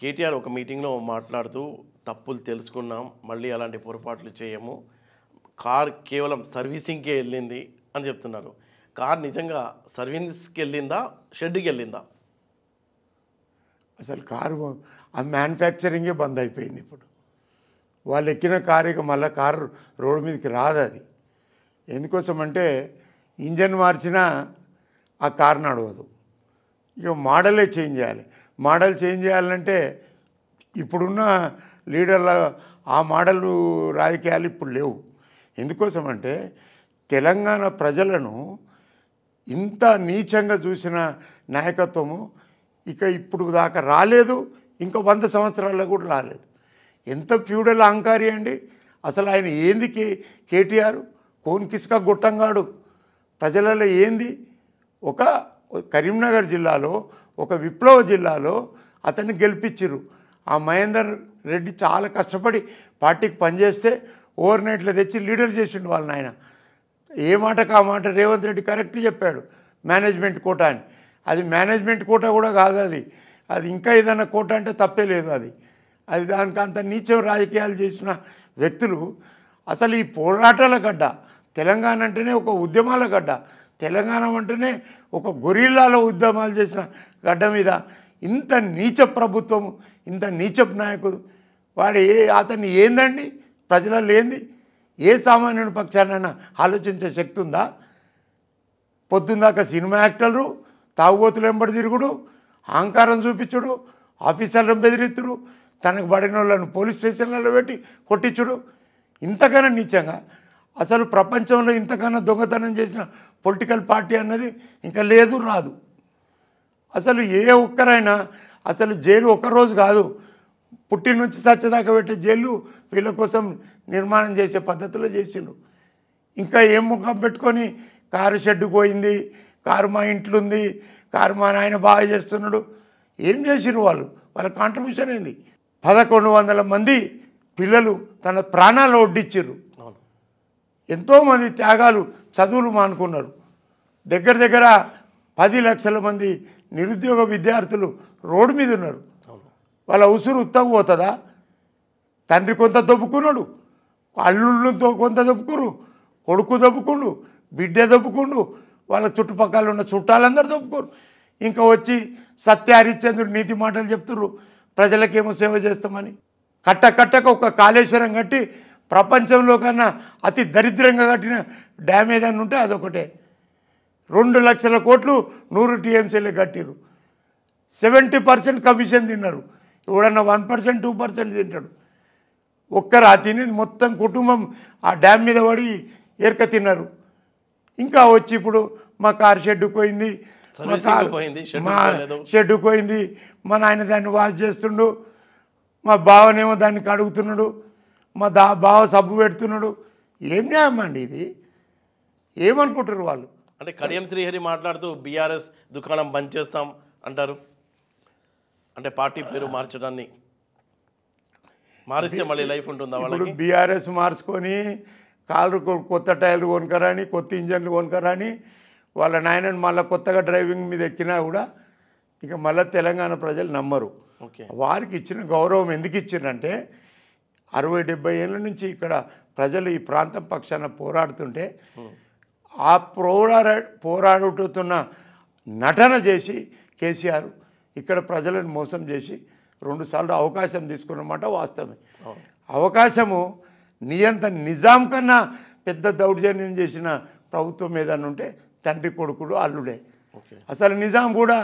కేటీఆర్ ఒక మీటింగ్లో మాట్లాడుతూ తప్పులు తెలుసుకున్నాం మళ్ళీ అలాంటి పొరపాట్లు చేయము కార్ కేవలం సర్వీసింగ్కే వెళ్ళింది అని చెప్తున్నారు కార్ నిజంగా సర్వీస్కి వెళ్ళిందా షెడ్కి వెళ్ళిందా అసలు కారు ఆ మ్యానుఫ్యాక్చరింగే బంద్ అయిపోయింది ఇప్పుడు వాళ్ళు ఎక్కిన కారు ఇక మళ్ళీ కారు రోడ్డు మీదకి రాదు అది ఎందుకోసం అంటే ఇంజన్ మార్చినా ఆ కారు నడవదు ఇక మోడలే చేంజ్ చేయాలి మోడల్ చేంజ్ చేయాలంటే ఇప్పుడున్న లీడర్ల ఆ మోడలు రాజకీయాలు ఇప్పుడు లేవు ఎందుకోసం అంటే తెలంగాణ ప్రజలను ఇంత నీచంగా చూసిన నాయకత్వము ఇక ఇప్పుడు దాకా రాలేదు ఇంకా వంద సంవత్సరాల్లో కూడా రాలేదు ఎంత ఫ్యూడల్ అహంకారి అండి అసలు ఆయన ఏంది కే కేటీఆర్ కోన్ కిసుక గుట్టంగాడు ప్రజలలో ఏంది ఒక కరీంనగర్ జిల్లాలో ఒక విప్లవ జిల్లాలో అతన్ని గెలిపించరు ఆ మహేందర్ రెడ్డి చాలా కష్టపడి పార్టీకి పనిచేస్తే ఓవర్ నైట్లో తెచ్చి లీడర్ చేసిండు వాళ్ళని ఆయన ఏ మాట కా మాట రేవంత్ రెడ్డి కరెక్ట్ చెప్పాడు మేనేజ్మెంట్ కోట అని అది మేనేజ్మెంట్ కోట కూడా కాదు అది అది ఇంకా ఏదైనా కోట అంటే తప్పే లేదు అది అది దానికి అంత నీచం రాజకీయాలు చేసిన వ్యక్తులు అసలు ఈ పోరాటాల గడ్డ తెలంగాణ అంటేనే ఒక ఉద్యమాల గడ్డ తెలంగాణ అంటేనే ఒక గొరిల్లాలో ఉద్యమాలు చేసిన గడ్డ మీద ఇంత నీచ ప్రభుత్వము ఇంత నీచపు నాయకుడు వాడు ఏ అతన్ని ఏందండి ప్రజలలో ఏంది ఏ సామాన్యుని పక్షానైనా ఆలోచించే శక్తి ఉందా పొద్దుందాకా సినిమా యాక్టర్లు తాగుబోతులు వెంబడి తిరుగుడు అహంకారం చూపించుడు ఆఫీసర్లను బెదిరిత్తుడు తనకు పడిన వాళ్ళను పోలీస్ స్టేషన్లలో పెట్టి కొట్టించుడు ఇంతకన్నా నీచంగా అసలు ప్రపంచంలో ఇంతకన్నా దొంగతనం చేసిన పొలిటికల్ పార్టీ అన్నది ఇంకా లేదు రాదు అసలు ఏ ఒక్కరైనా అసలు జైలు ఒక్కరోజు కాదు పుట్టి నుంచి సచ్చదాకా పెట్టే జైలు వీళ్ళ కోసం నిర్మాణం చేసే పద్ధతిలో చేసిండ్రు ఇంకా ఏం ముఖం పెట్టుకొని కారు షెడ్డుకు పోయింది కారు మా ఇంట్లో ఉంది కారు మా నాయన బాగా చేస్తున్నాడు ఏం చేసిరు వాళ్ళు వాళ్ళ కాంట్రిబ్యూషన్ ఏంది పదకొండు వందల మంది పిల్లలు తన ప్రాణాలు ఒడ్డిచ్చిర్రు ఎంతోమంది త్యాగాలు చదువులు మానుకున్నారు దగ్గర దగ్గర పది లక్షల మంది నిరుద్యోగ విద్యార్థులు రోడ్డు మీద ఉన్నారు వాళ్ళ ఉసురు ఉత్తగు పోతుందా తండ్రి కొంత దొబ్బుకున్నాడు అల్లుళ్ళతో కొంత దొబ్బుకురు కొడుకు దొబ్బుకుండు బిడ్డ దొబ్బుకుండు వాళ్ళ చుట్టుపక్కల ఉన్న చుట్టాలందరూ దొబ్బుకోరు ఇంకా వచ్చి సత్య హరిశ్చంద్రుడు నీతి మాటలు చెప్తున్నారు ప్రజలకేమో సేవ చేస్తామని కట్ట కట్టక ఒక కాళేశ్వరం కట్టి ప్రపంచంలో కన్నా అతి దరిద్రంగా కట్టిన డ్యామ్ ఏదైనా ఉంటే అదొకటే రెండు లక్షల కోట్లు నూరు టీఎంసీలు కట్టిరు సెవెంటీ పర్సెంట్ కమిషన్ తిన్నారు ఎవడన్నా వన్ పర్సెంట్ టూ పర్సెంట్ తింటాడు ఒక్కరు ఆ తినేది మొత్తం కుటుంబం ఆ డ్యామ్ మీద పడి ఏర్క తిన్నారు ఇంకా వచ్చి ఇప్పుడు మా కార్ షెడ్డు పోయింది మా షెడ్డు పోయింది మా నాయన దాన్ని వాష్ చేస్తుండు మా బావనేమో దాన్ని కడుగుతున్నాడు మా దా బావ సబ్బు పెడుతున్నాడు ఏం న్యాయం అండి ఇది ఏమనుకుంటారు వాళ్ళు అంటే కడియం శ్రీహరి మాట్లాడుతూ బీఆర్ఎస్ దుకాణం బంద్ చేస్తాం అంటారు అంటే పార్టీ పేరు మార్చడాన్ని మారిస్తే మళ్ళీ లైఫ్ ఉంటుందా వాళ్ళు బీఆర్ఎస్ మార్చుకొని కాళ్ళు కొత్త టైర్లు కొనుకరాని కొత్త ఇంజన్లు కొనుకరాని వాళ్ళ నాయనని మళ్ళీ కొత్తగా డ్రైవింగ్ మీద ఎక్కినా కూడా ఇక మళ్ళీ తెలంగాణ ప్రజలు నమ్మరు వారికి ఇచ్చిన గౌరవం ఎందుకు ఇచ్చిందంటే అరవై డెబ్బై ఏళ్ళ నుంచి ఇక్కడ ప్రజలు ఈ ప్రాంతం పక్షాన పోరాడుతుంటే ఆ పోరాడ పోరాడుతున్న నటన చేసి కేసీఆర్ ఇక్కడ ప్రజలను మోసం చేసి రెండుసార్లు అవకాశం తీసుకున్నమాట వాస్తవమే అవకాశము నియంత నిజాం కన్నా పెద్ద దౌర్జన్యం చేసిన ప్రభుత్వం ఏదన్నా ఉంటే తండ్రి కొడుకుడు అల్లుడే అసలు నిజాం కూడా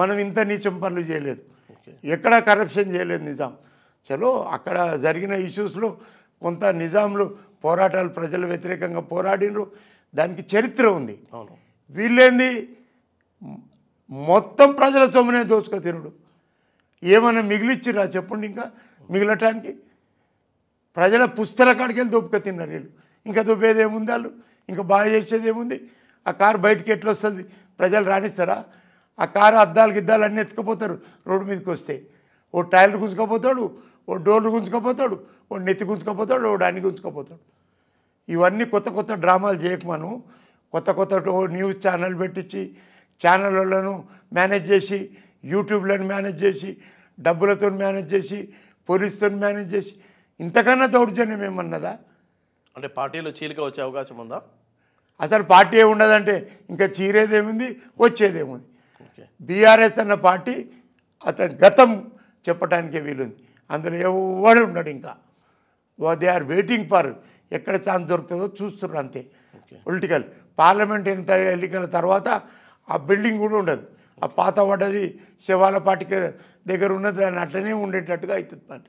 మనం ఇంత నీచం పనులు చేయలేదు ఎక్కడా కరప్షన్ చేయలేదు నిజాం చలో అక్కడ జరిగిన ఇష్యూస్లో కొంత నిజాములు పోరాటాలు ప్రజల వ్యతిరేకంగా పోరాడినరు దానికి చరిత్ర ఉంది అవును వీళ్ళేంది మొత్తం ప్రజల సొమ్మునే దోచుక తినుడు ఏమైనా మిగిలిచ్చిరా చెప్పండి ఇంకా మిగిలటానికి ప్రజల పుస్తల కాడికి వెళ్ళి దొప్పుక తిన్నారు వీళ్ళు ఇంకా దొబ్బేది ఏముంది వాళ్ళు ఇంకా బాగా చేసేది ఏముంది ఆ కారు బయటికి ఎట్లా వస్తుంది ప్రజలు రాణిస్తారా ఆ కారు అద్దాలు గిద్దాలు అన్నీ ఎత్తుకుపోతారు రోడ్డు మీదకి వస్తే ఓ టైర్లు గుంజుకపోతాడు ఓ డోర్లు గుంజుకపోతాడు ఓ నెత్తి గుంజుకపోతాడు ఓ డాన్ని గుంజుకపోతాడు ఇవన్నీ కొత్త కొత్త డ్రామాలు చేయక మనం కొత్త కొత్త న్యూస్ ఛానల్ పెట్టించి ఛానళ్ళను మేనేజ్ చేసి యూట్యూబ్లను మేనేజ్ చేసి డబ్బులతో మేనేజ్ చేసి పోలీసుతో మేనేజ్ చేసి ఇంతకన్నా దౌర్జన్యం ఏమన్నదా అంటే పార్టీలో చీలిక వచ్చే అవకాశం ఉందా అసలు పార్టీ ఉండదంటే ఇంకా చీరేదేముంది వచ్చేదేముంది బీఆర్ఎస్ అన్న పార్టీ అతని గతం చెప్పడానికే వీలుంది అందులో ఎవడు ఉన్నాడు ఇంకా దే ఆర్ వెయిటింగ్ ఫర్ ఎక్కడ ఛాన్స్ దొరుకుతుందో చూస్తున్నారు అంతే పొలిటికల్ పార్లమెంట్ ఎన్నికల తర్వాత ఆ బిల్డింగ్ కూడా ఉండదు ఆ పాత పడ్డది శివాల దగ్గర ఉన్నది దాన్ని అట్లనే ఉండేటట్టుగా అవుతుంది